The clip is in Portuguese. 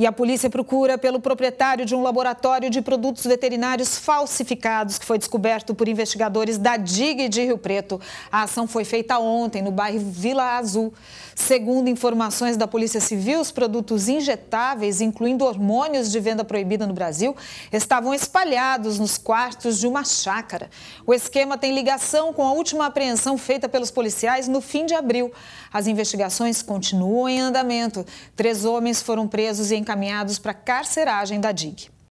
E a polícia procura pelo proprietário de um laboratório de produtos veterinários falsificados que foi descoberto por investigadores da DIG de Rio Preto. A ação foi feita ontem no bairro Vila Azul. Segundo informações da Polícia Civil, os produtos injetáveis, incluindo hormônios de venda proibida no Brasil, estavam espalhados nos quartos de uma chácara. O esquema tem ligação com a última apreensão feita pelos policiais no fim de abril. As investigações continuam em andamento. Três homens foram presos e encaminhados encaminhados para carceragem da DIG.